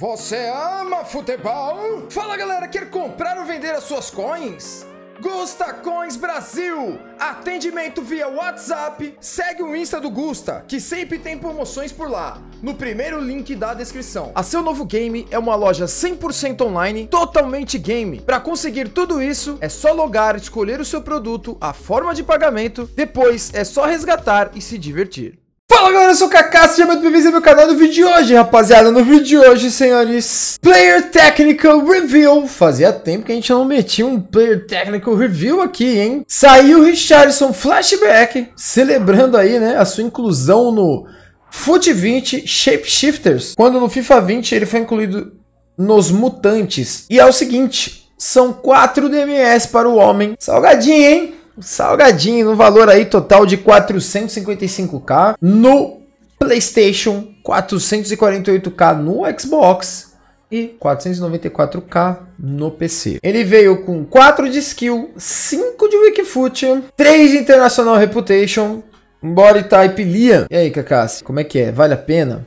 Você ama futebol? Fala galera, quer comprar ou vender as suas coins? Gusta Coins Brasil! Atendimento via WhatsApp. Segue o Insta do Gusta, que sempre tem promoções por lá, no primeiro link da descrição. A Seu Novo Game é uma loja 100% online, totalmente game. Para conseguir tudo isso, é só logar, escolher o seu produto, a forma de pagamento, depois é só resgatar e se divertir. Fala galera, eu sou o Kaká, seja muito bem-vindo ao meu canal no vídeo de hoje, rapaziada. No vídeo de hoje, senhores, Player Technical Review. Fazia tempo que a gente não metia um Player Technical Review aqui, hein? Saiu Richardson Flashback, celebrando aí, né, a sua inclusão no Foot 20 Shapeshifters. Quando no FIFA 20 ele foi incluído nos Mutantes. E é o seguinte, são 4 DMS para o homem. Salgadinho, hein? salgadinho, no valor aí total de 455k no PlayStation, 448k no Xbox e 494k no PC. Ele veio com 4 de skill, 5 de Wikifoot, 3 de International Reputation, Body Type Liam. E aí, Kakassi, como é que é? Vale a pena?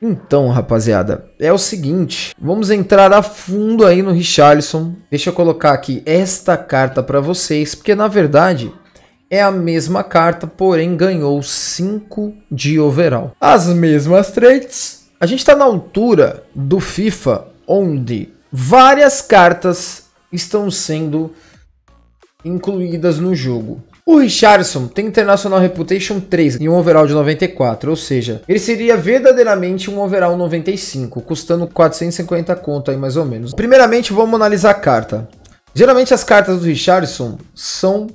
Então, rapaziada, é o seguinte, vamos entrar a fundo aí no Richarlison. Deixa eu colocar aqui esta carta para vocês, porque na verdade é a mesma carta, porém ganhou 5 de overall. As mesmas traits. A gente está na altura do FIFA, onde várias cartas estão sendo incluídas no jogo. O Richardson tem International Reputation 3 e um overall de 94, ou seja, ele seria verdadeiramente um overall 95, custando 450 conto aí mais ou menos. Primeiramente, vamos analisar a carta. Geralmente as cartas do Richardson são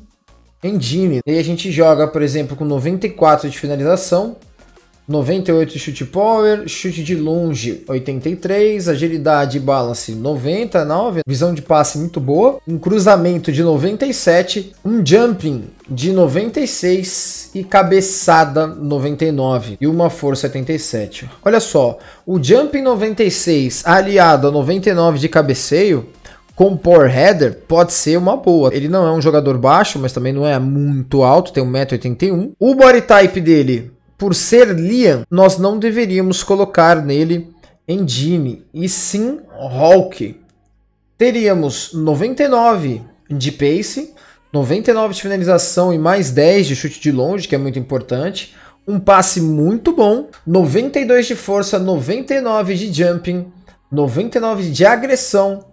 engine, e a gente joga, por exemplo, com 94 de finalização, 98 chute power, chute de longe 83, agilidade e balance 99, visão de passe muito boa, um cruzamento de 97, um jumping de 96 e cabeçada 99 e uma força 77. Olha só, o jumping 96 aliado a 99 de cabeceio com power header pode ser uma boa. Ele não é um jogador baixo, mas também não é muito alto, tem 1,81m. O body type dele por ser Liam, nós não deveríamos colocar nele Endine, e sim Hulk. Teríamos 99 de pace, 99 de finalização e mais 10 de chute de longe, que é muito importante. Um passe muito bom, 92 de força, 99 de jumping, 99 de agressão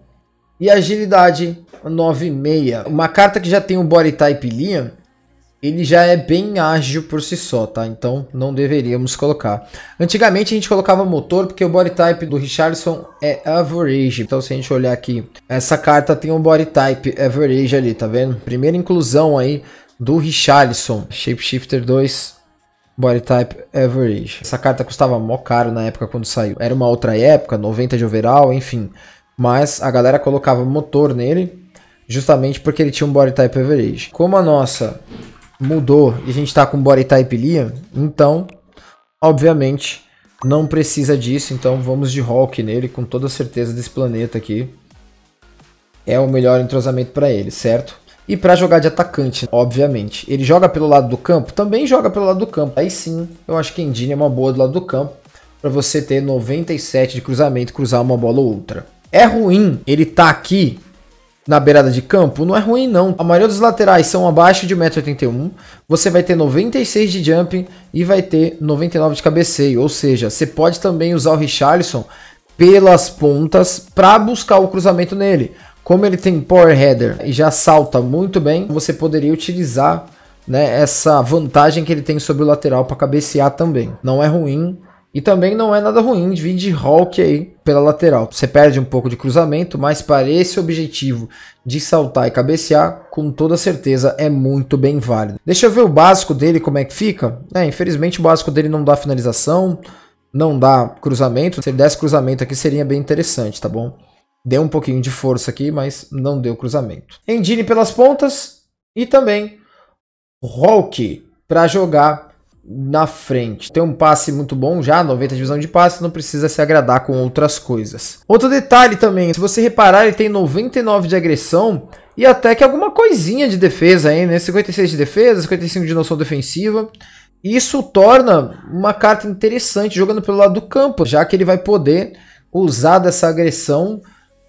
e agilidade 9,6. Uma carta que já tem o body type Liam, ele já é bem ágil por si só, tá? Então não deveríamos colocar. Antigamente a gente colocava motor porque o body type do Richardson é average. Então se a gente olhar aqui, essa carta tem um body type average ali, tá vendo? Primeira inclusão aí do Richardson, Shapeshifter 2 Body Type Average. Essa carta custava mó caro na época quando saiu. Era uma outra época, 90 de overall, enfim. Mas a galera colocava motor nele, justamente porque ele tinha um Body Type Average. Como a nossa mudou e a gente está com body type Liam, então, obviamente, não precisa disso. Então vamos de Hulk nele com toda certeza desse planeta aqui. É o melhor entrosamento para ele, certo? E para jogar de atacante, obviamente. Ele joga pelo lado do campo? Também joga pelo lado do campo. Aí sim, eu acho que Endine é uma boa do lado do campo para você ter 97 de cruzamento, cruzar uma bola ou outra. É ruim ele tá aqui na beirada de campo, não é ruim não. A maioria dos laterais são abaixo de 1,81m, você vai ter 96 de jumping e vai ter 99 de cabeceio, ou seja, você pode também usar o Richarlison pelas pontas para buscar o cruzamento nele. Como ele tem power header e já salta muito bem, você poderia utilizar né, essa vantagem que ele tem sobre o lateral para cabecear também. Não é ruim, e também não é nada ruim, de vir de Hulk aí pela lateral. Você perde um pouco de cruzamento, mas para esse objetivo de saltar e cabecear, com toda certeza é muito bem válido. Deixa eu ver o básico dele, como é que fica. É, infelizmente o básico dele não dá finalização, não dá cruzamento. Se ele desse cruzamento aqui seria bem interessante, tá bom? Deu um pouquinho de força aqui, mas não deu cruzamento. Endine pelas pontas e também Hulk para jogar na frente. Tem um passe muito bom já, 90 de visão de passe, não precisa se agradar com outras coisas. Outro detalhe também, se você reparar, ele tem 99 de agressão e até que alguma coisinha de defesa aí, né? 56 de defesa, 55 de noção defensiva. Isso torna uma carta interessante jogando pelo lado do campo, já que ele vai poder usar dessa agressão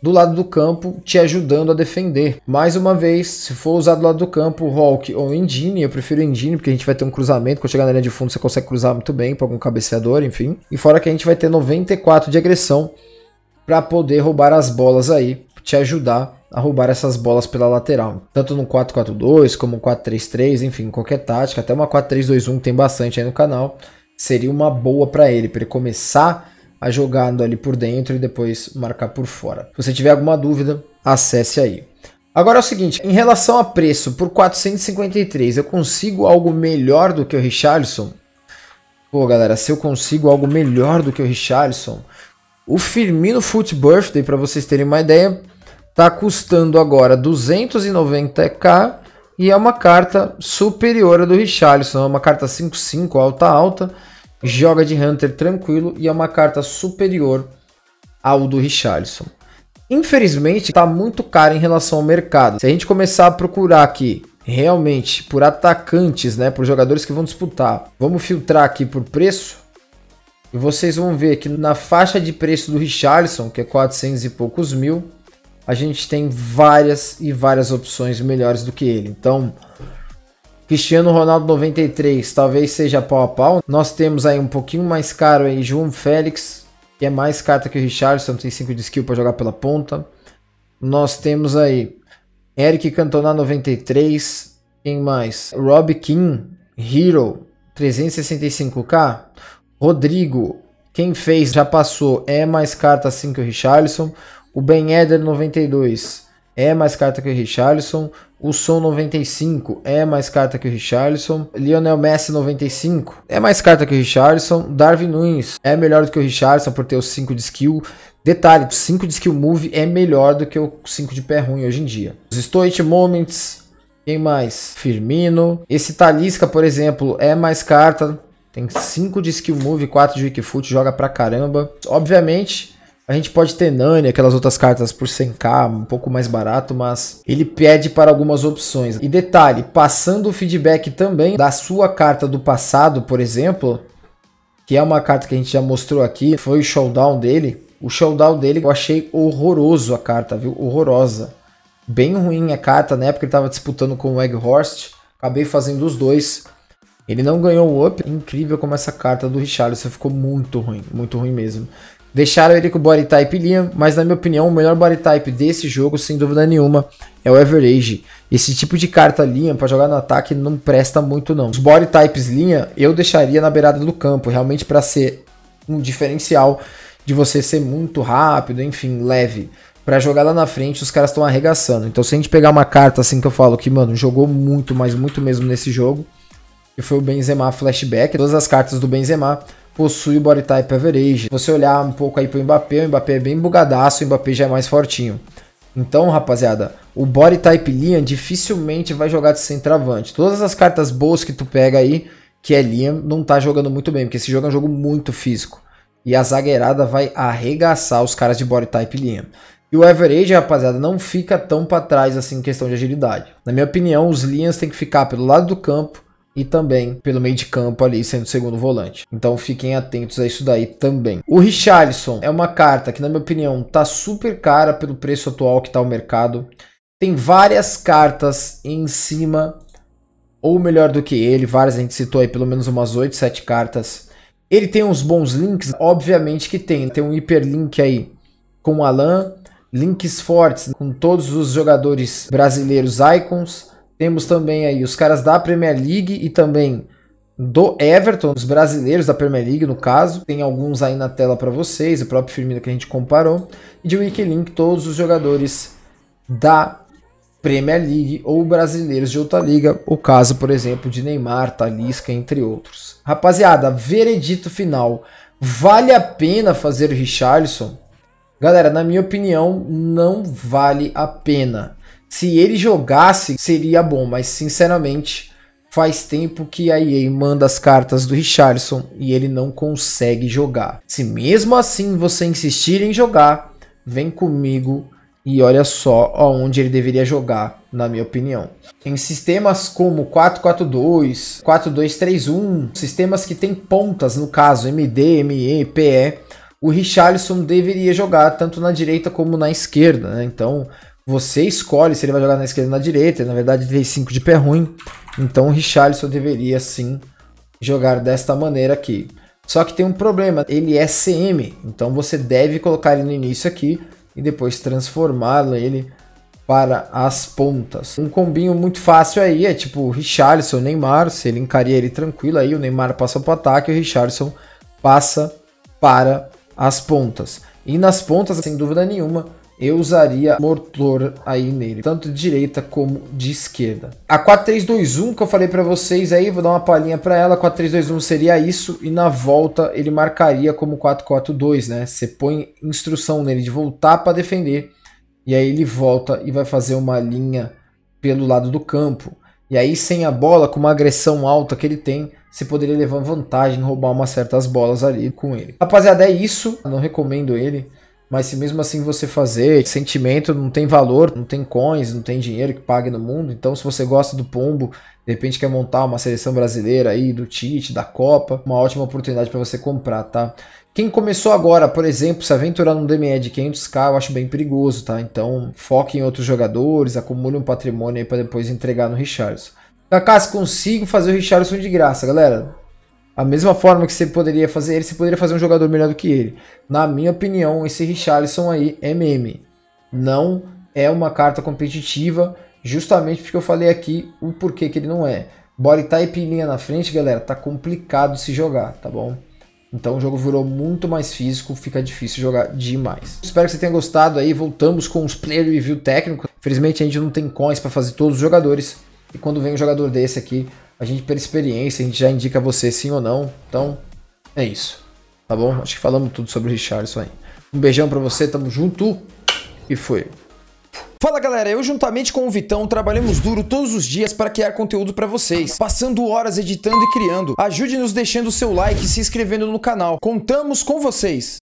do lado do campo te ajudando a defender. Mais uma vez, se for usar do lado do campo, Hulk ou Indini, eu prefiro Indini porque a gente vai ter um cruzamento, quando chegar na linha de fundo você consegue cruzar muito bem para algum cabeceador, enfim. E fora que a gente vai ter 94 de agressão para poder roubar as bolas aí, te ajudar a roubar essas bolas pela lateral. Tanto no 4-4-2 como no 4-3-3, enfim, qualquer tática, até uma 4-3-2-1 tem bastante aí no canal. Seria uma boa para ele, para ele começar a jogando ali por dentro e depois marcar por fora. Se você tiver alguma dúvida, acesse aí. Agora é o seguinte, em relação a preço, por 453 eu consigo algo melhor do que o Richarlison? Pô, galera, se eu consigo algo melhor do que o Richarlison, o Firmino Foot Birthday, para vocês terem uma ideia, tá custando agora 290k e é uma carta superior à do Richarlison, é uma carta 5.5 alta alta joga de Hunter tranquilo e é uma carta superior ao do Richarlison. Infelizmente, está muito caro em relação ao mercado. Se a gente começar a procurar aqui realmente por atacantes, né, por jogadores que vão disputar, vamos filtrar aqui por preço. E vocês vão ver que na faixa de preço do Richarlison, que é 400 e poucos mil, a gente tem várias e várias opções melhores do que ele. Então, Cristiano Ronaldo 93, talvez seja pau a pau. Nós temos aí um pouquinho mais caro aí, João Félix, que é mais carta que o Richardson, tem 5 de skill para jogar pela ponta. Nós temos aí Eric Cantona 93, quem mais? Rob King, Hero, 365k. Rodrigo, quem fez já passou, é mais carta assim que o Richardson. O Ben Eder 92, é mais carta que o Richarlison. O Son 95 é mais carta que o Richarlison. Lionel Messi 95 é mais carta que o Richarlison. Darwin Nunes é melhor do que o Richarlison por ter os 5 de skill. Detalhe, 5 de skill move é melhor do que o 5 de pé ruim hoje em dia. Os Stoic Moments, quem mais? Firmino. Esse Talisca, por exemplo, é mais carta. Tem 5 de skill move, 4 de weak foot, joga pra caramba. Obviamente, a gente pode ter Nani, aquelas outras cartas por 100k, um pouco mais barato, mas ele pede para algumas opções. E detalhe, passando o feedback também da sua carta do passado, por exemplo, que é uma carta que a gente já mostrou aqui, foi o showdown dele. O showdown dele eu achei horroroso a carta, viu? Horrorosa. Bem ruim a carta, na época ele estava disputando com o Egghorst, acabei fazendo os dois. Ele não ganhou o up. Incrível como essa carta do Richarlison ficou muito ruim, muito ruim mesmo. Deixaram ele com o body type linha, mas na minha opinião, o melhor body type desse jogo, sem dúvida nenhuma, é o Average. Esse tipo de carta linha para jogar no ataque não presta muito não. Os body types linha eu deixaria na beirada do campo, realmente para ser um diferencial de você ser muito rápido, enfim, leve. Para jogar lá na frente, os caras estão arregaçando. Então, se a gente pegar uma carta assim que eu falo que, mano, jogou muito, mas muito mesmo nesse jogo, que foi o Benzema Flashback, todas as cartas do Benzema possui o body type average. Você olhar um pouco aí pro Mbappé, o Mbappé é bem bugadaço, o Mbappé já é mais fortinho. Então, rapaziada, o body type Liam dificilmente vai jogar de centroavante. Todas as cartas boas que tu pega aí, que é Liam, não tá jogando muito bem, porque esse jogo é um jogo muito físico. E a zagueirada vai arregaçar os caras de body type Liam. E o average, rapaziada, não fica tão para trás assim em questão de agilidade. Na minha opinião, os Liams têm que ficar pelo lado do campo e também pelo meio de campo ali sendo segundo volante. Então fiquem atentos a isso daí também. O Richarlison é uma carta que na minha opinião tá super cara pelo preço atual que tá o mercado. Tem várias cartas em cima ou melhor do que ele, várias a gente citou aí pelo menos umas 8, 7 cartas. Ele tem uns bons links, obviamente que tem, né? tem um hiperlink aí com o Alan, links fortes com todos os jogadores brasileiros icons temos também aí os caras da Premier League e também do Everton, os brasileiros da Premier League, no caso. Tem alguns aí na tela para vocês, o próprio Firmino que a gente comparou. E de Wikilink, todos os jogadores da Premier League ou brasileiros de outra liga, o caso, por exemplo, de Neymar, Talisca, entre outros. Rapaziada, veredito final. Vale a pena fazer o Richarlison? Galera, na minha opinião, não vale a pena. Se ele jogasse, seria bom, mas sinceramente, faz tempo que a EA manda as cartas do Richardson e ele não consegue jogar. Se mesmo assim você insistir em jogar, vem comigo e olha só aonde ele deveria jogar, na minha opinião. Em sistemas como 4-4-2, 4-2-3-1, sistemas que tem pontas, no caso MD, ME, PE, o Richarlison deveria jogar tanto na direita como na esquerda, né? Então, você escolhe se ele vai jogar na esquerda ou na direita. Na verdade, 3-5 de pé ruim. Então o Richarlison deveria sim jogar desta maneira aqui. Só que tem um problema, ele é CM, então você deve colocar ele no início aqui e depois transformá-lo ele para as pontas. Um combinho muito fácil aí é tipo Richarlison, Neymar, se ele encaria ele tranquilo aí, o Neymar passa para o ataque e o Richarlison passa para as pontas. E nas pontas, sem dúvida nenhuma, eu usaria motor aí nele, tanto de direita como de esquerda. A 4-3-2-1 que eu falei para vocês aí, vou dar uma palhinha para ela. 4-3-2-1 seria isso e na volta ele marcaria como 4-4-2, né? Você põe instrução nele de voltar para defender e aí ele volta e vai fazer uma linha pelo lado do campo. E aí, sem a bola, com uma agressão alta que ele tem, você poderia levar vantagem, roubar umas certas bolas ali com ele. Rapaziada, é isso. Eu não recomendo ele. Mas se mesmo assim você fazer, sentimento não tem valor, não tem coins, não tem dinheiro que pague no mundo. Então, se você gosta do pombo, de repente quer montar uma seleção brasileira aí, do Tite, da Copa, uma ótima oportunidade para você comprar, tá? Quem começou agora, por exemplo, se aventurar num DME de 500k, eu acho bem perigoso, tá? Então, foque em outros jogadores, acumule um patrimônio aí para depois entregar no Richardson. Kaká, se consigo fazer o Richardson de graça, galera, a mesma forma que você poderia fazer ele, você poderia fazer um jogador melhor do que ele. Na minha opinião, esse Richarlison aí, é meme. não é uma carta competitiva, justamente porque eu falei aqui o porquê que ele não é. Body type tá e linha na frente, galera, tá complicado se jogar, tá bom? Então o jogo virou muito mais físico, fica difícil jogar demais. Espero que você tenha gostado aí, voltamos com os player review técnico. Felizmente a gente não tem coins para fazer todos os jogadores, e quando vem um jogador desse aqui, a gente, pela experiência, a gente já indica você sim ou não. Então, é isso. Tá bom? Acho que falamos tudo sobre o Richardson aí. Um beijão para você, tamo junto. E foi. Fala galera, eu juntamente com o Vitão trabalhamos duro todos os dias para criar conteúdo para vocês, passando horas editando e criando. Ajude-nos deixando o seu like e se inscrevendo no canal. Contamos com vocês!